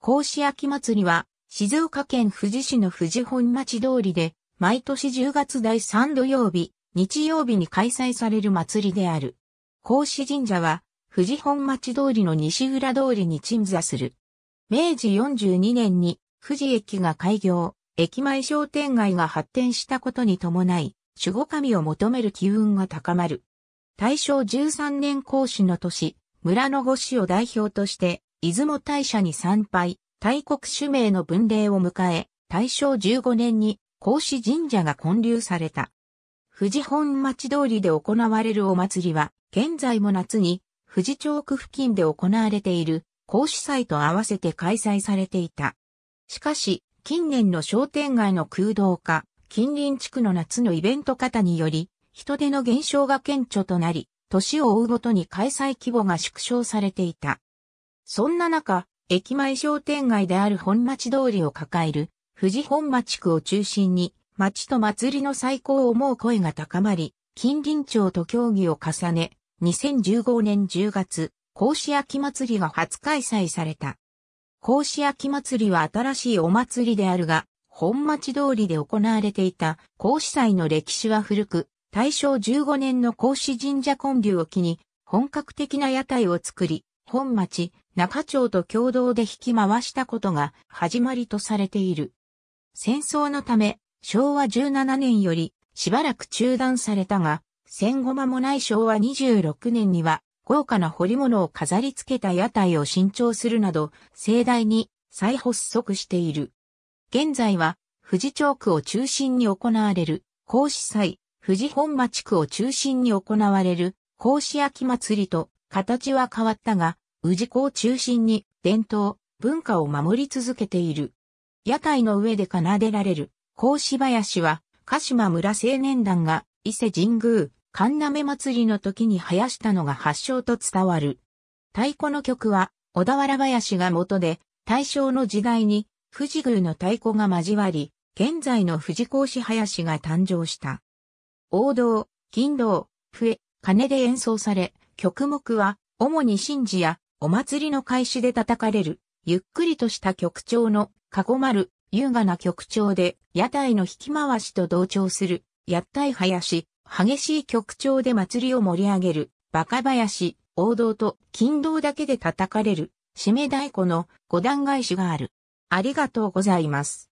甲子秋祭りは、静岡県富士市の富士本町通りで、毎年10月第3土曜日、日曜日に開催される祭りである。甲子神社は、富士本町通りの西浦通りに鎮座する。明治42年に、富士駅が開業、駅前商店街が発展したことに伴い、守護神を求める機運が高まる。大正13年甲子の年、村の御市を代表として、出雲大社に参拝、大国主名の分霊を迎え、大正15年に孔子神社が建立された。富士本町通りで行われるお祭りは、現在も夏に富士町区付近で行われている孔子祭と合わせて開催されていた。しかし、近年の商店街の空洞化、近隣地区の夏のイベント型により、人手の減少が顕著となり、年を追うごとに開催規模が縮小されていた。そんな中、駅前商店街である本町通りを抱える、富士本町区を中心に、町と祭りの再興を思う声が高まり、近隣町と協議を重ね、2015年10月、甲子焼祭りが初開催された。甲子焼祭りは新しいお祭りであるが、本町通りで行われていた甲子祭の歴史は古く、大正15年の甲子神社建立を機に、本格的な屋台を作り、本町、中町と共同で引き回したことが始まりとされている。戦争のため、昭和17年よりしばらく中断されたが、戦後間もない昭和26年には、豪華な彫り物を飾り付けた屋台を新調するなど、盛大に再発足している。現在は、富士町区を中心に行われる、甲子祭、富士本町区を中心に行われる、甲子焼祭りと、形は変わったが、氏子を中心に伝統、文化を守り続けている。屋台の上で奏でられる、甲子林は、鹿島村青年団が、伊勢神宮、神鍋祭りの時に生やしたのが発祥と伝わる。太鼓の曲は、小田原林が元で、大正の時代に、富士宮の太鼓が交わり、現在の富士甲子林が誕生した。王道、金道、笛、金で演奏され、曲目は、主に神事やお祭りの開始で叩かれる、ゆっくりとした曲調の、かごまる、優雅な曲調で、屋台の引き回しと同調する、屋台林、激しい曲調で祭りを盛り上げる、馬鹿林、王道と金道だけで叩かれる、締め太鼓の五段返しがある。ありがとうございます。